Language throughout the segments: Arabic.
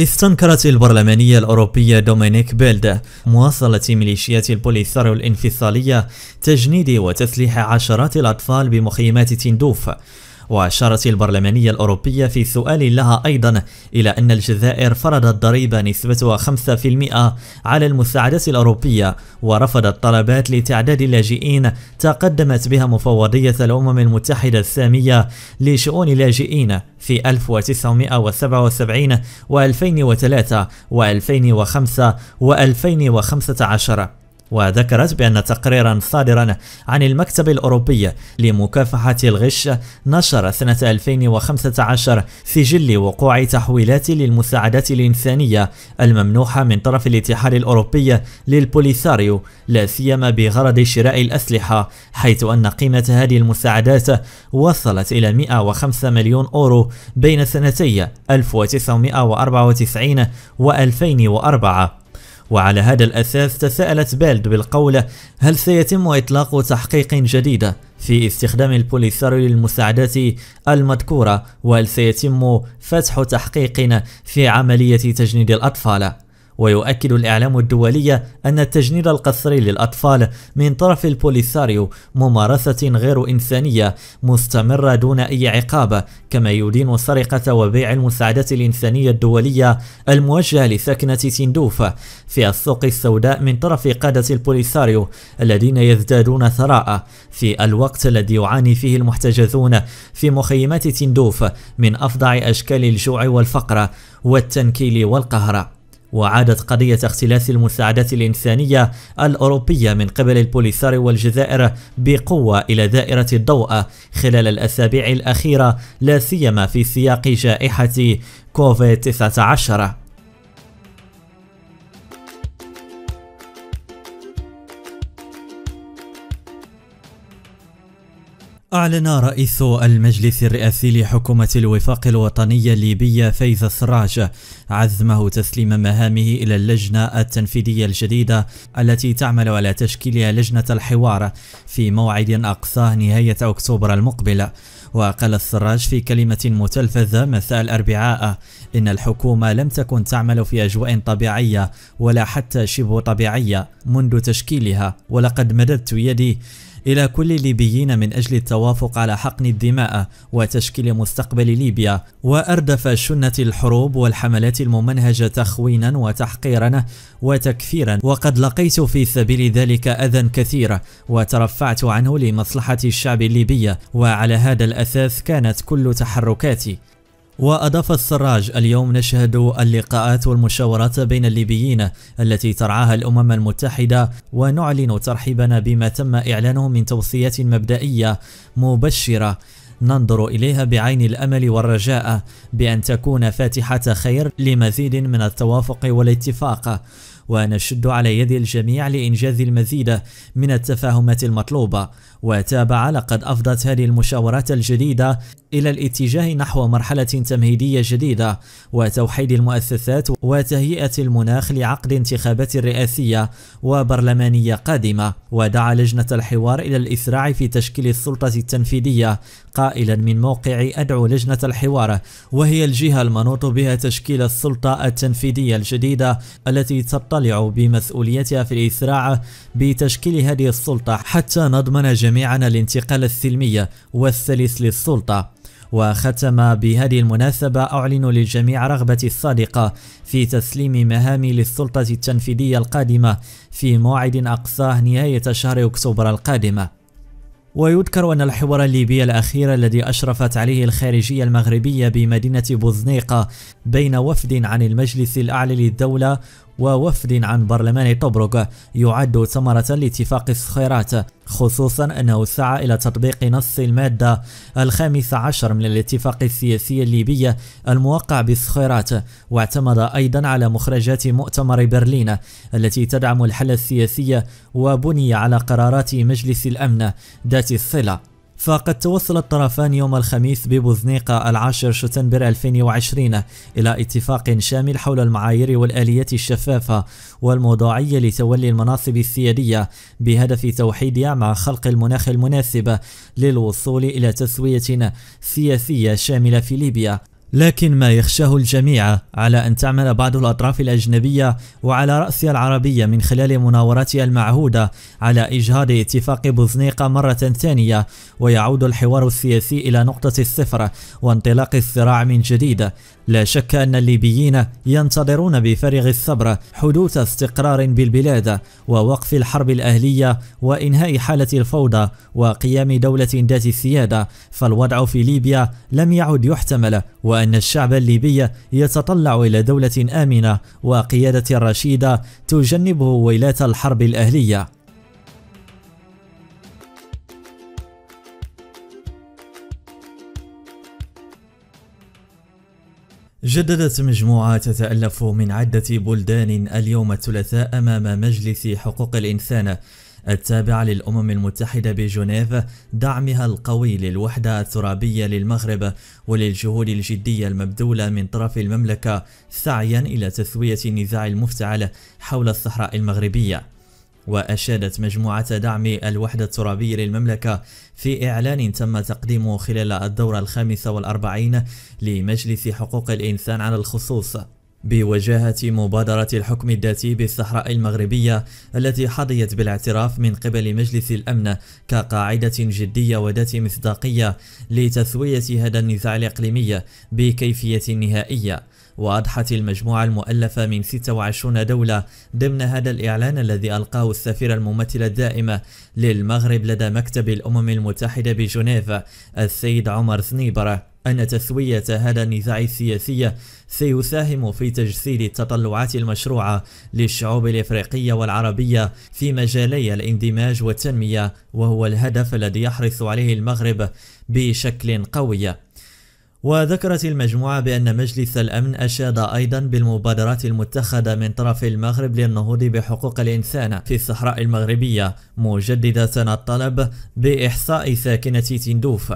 استنكرت البرلمانية الأوروبية دومينيك بيلد مواصلة ميليشيات البوليساريو الانفصالية تجنيد وتسليح عشرات الأطفال بمخيمات تندوف وأشارت البرلمانية الأوروبية في سؤال لها أيضا إلى أن الجزائر فرضت ضريبة نسبتها 5% على المساعدات الأوروبية ورفضت طلبات لتعداد اللاجئين تقدمت بها مفوضية الأمم المتحدة السامية لشؤون اللاجئين في 1977 و2003 و2005 و2015 وذكرت بأن تقريرا صادرا عن المكتب الأوروبي لمكافحة الغش نشر سنة 2015 سجل وقوع تحويلات للمساعدات الإنسانية الممنوحة من طرف الاتحاد الأوروبي للبوليساريو لا سيما بغرض شراء الأسلحة حيث أن قيمة هذه المساعدات وصلت إلى 105 مليون أورو بين سنتي 1994 و 2004 وعلى هذا الأساس تساءلت بيلد بالقولة هل سيتم إطلاق تحقيق جديد في استخدام البوليساريو للمساعدات المذكورة وهل سيتم فتح تحقيق في عملية تجنيد الأطفال ويؤكد الإعلام الدولي أن التجنيد القسري للأطفال من طرف البوليساريو ممارسة غير إنسانية مستمرة دون أي عقاب كما يدين سرقة وبيع المساعدات الإنسانية الدولية الموجهة لسكنة تندوف في السوق السوداء من طرف قادة البوليساريو الذين يزدادون ثراء في الوقت الذي يعاني فيه المحتجزون في مخيمات تندوف من أفظع أشكال الجوع والفقر والتنكيل والقهر وعادت قضية اختلاس المساعدات الإنسانية الأوروبية من قبل البوليسار والجزائر بقوة إلى دائرة الضوء خلال الأسابيع الأخيرة لا سيما في سياق جائحة كوفيد 19 أعلن رئيس المجلس الرئاسي لحكومة الوفاق الوطني الليبية فايز السراج عزمه تسليم مهامه إلى اللجنة التنفيذية الجديدة التي تعمل على تشكيل لجنة الحوار في موعد أقصاه نهاية أكتوبر المقبل وقال السراج في كلمة متلفزة مساء الأربعاء إن الحكومة لم تكن تعمل في أجواء طبيعية ولا حتى شبه طبيعية منذ تشكيلها ولقد مددت يدي إلى كل الليبيين من أجل التوافق على حقن الدماء وتشكيل مستقبل ليبيا وأردف شنة الحروب والحملات الممنهجة تخوينا وتحقيرا وتكفيرا وقد لقيت في سبيل ذلك أذى كثيرة وترفعت عنه لمصلحة الشعب الليبي وعلى هذا الأساس كانت كل تحركاتي وأضاف السراج اليوم نشهد اللقاءات والمشاورات بين الليبيين التي ترعاها الأمم المتحدة ونعلن ترحيبنا بما تم إعلانه من توصيات مبدئية مبشرة ننظر إليها بعين الأمل والرجاء بأن تكون فاتحة خير لمزيد من التوافق والاتفاق ونشد على يد الجميع لإنجاز المزيد من التفاهمات المطلوبة وتابع لقد أفضت هذه المشاورات الجديدة إلى الاتجاه نحو مرحلة تمهيدية جديدة وتوحيد المؤسسات وتهيئة المناخ لعقد انتخابات رئاسية وبرلمانية قادمة ودعا لجنة الحوار إلى الإسراع في تشكيل السلطة التنفيذية قائلا من موقع أدعو لجنة الحوار وهي الجهة المنوط بها تشكيل السلطة التنفيذية الجديدة التي تطلع بمسؤوليتها في الإسراع بتشكيل هذه السلطة حتى نضمن جميع جميعنا الانتقال السلمي والثالث للسلطة وختم بهذه المناسبة أعلن للجميع رغبتي الصادقة في تسليم مهامي للسلطة التنفيذية القادمة في موعد أقصاه نهاية شهر أكتوبر القادمة ويذكر أن الحوار الليبي الأخير الذي أشرفت عليه الخارجية المغربية بمدينة بوزنيقة بين وفد عن المجلس الأعلى للدولة ووفد عن برلمان طبرق يعد ثمرة لاتفاق الصخيرات خصوصا أنه سعى إلى تطبيق نص المادة الخامس عشر من الاتفاق السياسي الليبي الموقع بالصخيرات واعتمد أيضا على مخرجات مؤتمر برلين التي تدعم الحل السياسي وبني على قرارات مجلس الأمن ذات الصلة فقد توصل الطرفان يوم الخميس ببوزنيقة العاشر شتنبر 2020 إلى اتفاق شامل حول المعايير والآليات الشفافة والموضوعية لتولي المناصب السيادية بهدف توحيدها مع خلق المناخ المناسب للوصول إلى تسوية سياسية شاملة في ليبيا لكن ما يخشاه الجميع على أن تعمل بعض الأطراف الأجنبية وعلى رأسها العربية من خلال مناوراتها المعهودة على إجهاض اتفاق بوزنيقة مرة ثانية ويعود الحوار السياسي إلى نقطة الصفر وانطلاق الصراع من جديد لا شك أن الليبيين ينتظرون بفارغ الصبر حدوث استقرار بالبلاد ووقف الحرب الأهلية وإنهاء حالة الفوضى وقيام دولة ذات السيادة فالوضع في ليبيا لم يعد يحتمل و وأن الشعب الليبي يتطلع إلى دولة آمنة وقيادة رشيدة تجنبه ويلات الحرب الأهلية جددت مجموعة تتألف من عدة بلدان اليوم الثلاثاء أمام مجلس حقوق الإنسان التابعة للأمم المتحدة بجنيف دعمها القوي للوحدة الترابية للمغرب وللجهود الجدية المبذولة من طرف المملكة سعيا إلى تسوية النزاع المفتعل حول الصحراء المغربية وأشادت مجموعة دعم الوحدة الترابية للمملكة في إعلان تم تقديمه خلال الدورة الخامسة والأربعين لمجلس حقوق الإنسان على الخصوص بوجاهة مبادرة الحكم الذاتي بالصحراء المغربية التي حظيت بالاعتراف من قبل مجلس الأمن كقاعدة جدية وذات مصداقية لتسوية هذا النزاع الإقليمي بكيفية نهائية وأضحت المجموعة المؤلفة من 26 دولة ضمن هذا الإعلان الذي ألقاه السفيرة الممثلة الدائمة للمغرب لدى مكتب الأمم المتحدة بجنيف السيد عمر ثنيبر أن تسوية هذا النزاع السياسي سيساهم في تجسيد التطلعات المشروعة للشعوب الإفريقية والعربية في مجالي الاندماج والتنمية وهو الهدف الذي يحرص عليه المغرب بشكل قوي وذكرت المجموعة بأن مجلس الأمن أشاد أيضا بالمبادرات المتخذة من طرف المغرب للنهوض بحقوق الإنسان في الصحراء المغربية مجددة الطلب بإحصاء ساكنة تندوف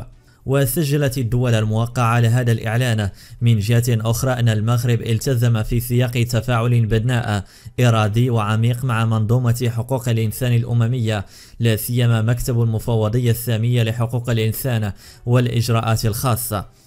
وسجلت الدول الموقعة على هذا الإعلان من جهة أخرى أن المغرب التزم في سياق تفاعل بدناء إرادي وعميق مع منظومة حقوق الإنسان الأممية لا سيما مكتب المفوضية السامية لحقوق الإنسان والإجراءات الخاصة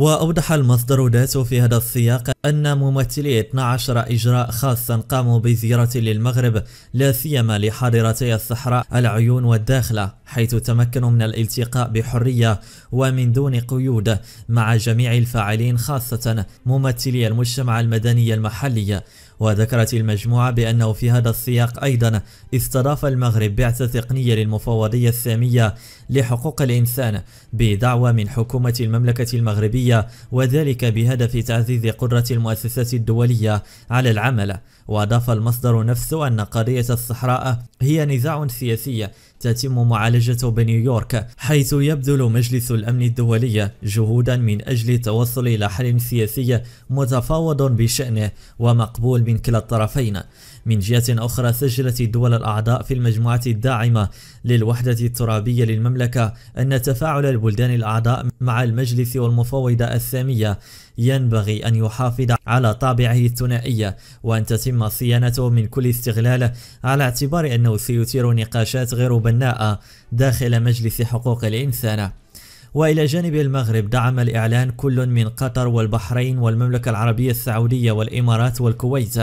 وأوضح المصدر ذاته في هذا السياق أن ممثلي 12 إجراء خاصا قاموا بزيارة للمغرب لا سيما لحاضرتي الصحراء العيون والداخلة حيث تمكنوا من الالتقاء بحرية ومن دون قيود مع جميع الفاعلين خاصة ممثلي المجتمع المدني المحلي وذكرت المجموعة بأنه في هذا السياق أيضا استضاف المغرب بعثة تقنية للمفوضية السامية لحقوق الإنسان بدعوة من حكومة المملكة المغربية وذلك بهدف تعزيز قدرة المؤسسات الدولية على العمل وأضاف المصدر نفسه أن قضية الصحراء هي نزاع سياسي تتم معالجته بنيويورك حيث يبذل مجلس الأمن الدولي جهودا من أجل التوصل إلى حل سياسي متفاوض بشأنه ومقبول من كلا الطرفين من جهة أخرى سجلت الدول الأعضاء في المجموعة الداعمة للوحدة الترابية للمملكة أن تفاعل البلدان الأعضاء مع المجلس والمفوضة السامية ينبغي أن يحافظ على طابعه الثنائية وأن تتم صيانته من كل استغلال على اعتبار أنه سيثير نقاشات غير بناءة داخل مجلس حقوق الإنسان وإلى جانب المغرب دعم الإعلان كل من قطر والبحرين والمملكة العربية السعودية والإمارات والكويت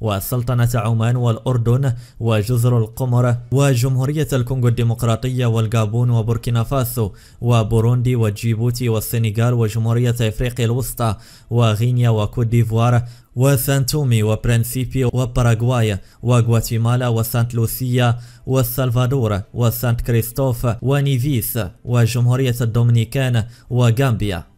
وسلطنة عمان والأردن وجزر القمر وجمهورية الكونغو الديمقراطية والغابون وبوركينا فاسو وبوروندي وجيبوتي والسنغال وجمهورية إفريقيا الوسطى وغينيا وكوت ديفوار وسانتومي وبرنسيبي وباراغواي وغواتيمالا وسانت لوسيا والسلفادور وسانت كريستوف ونيفيس وجمهورية الدومينيكان وغامبيا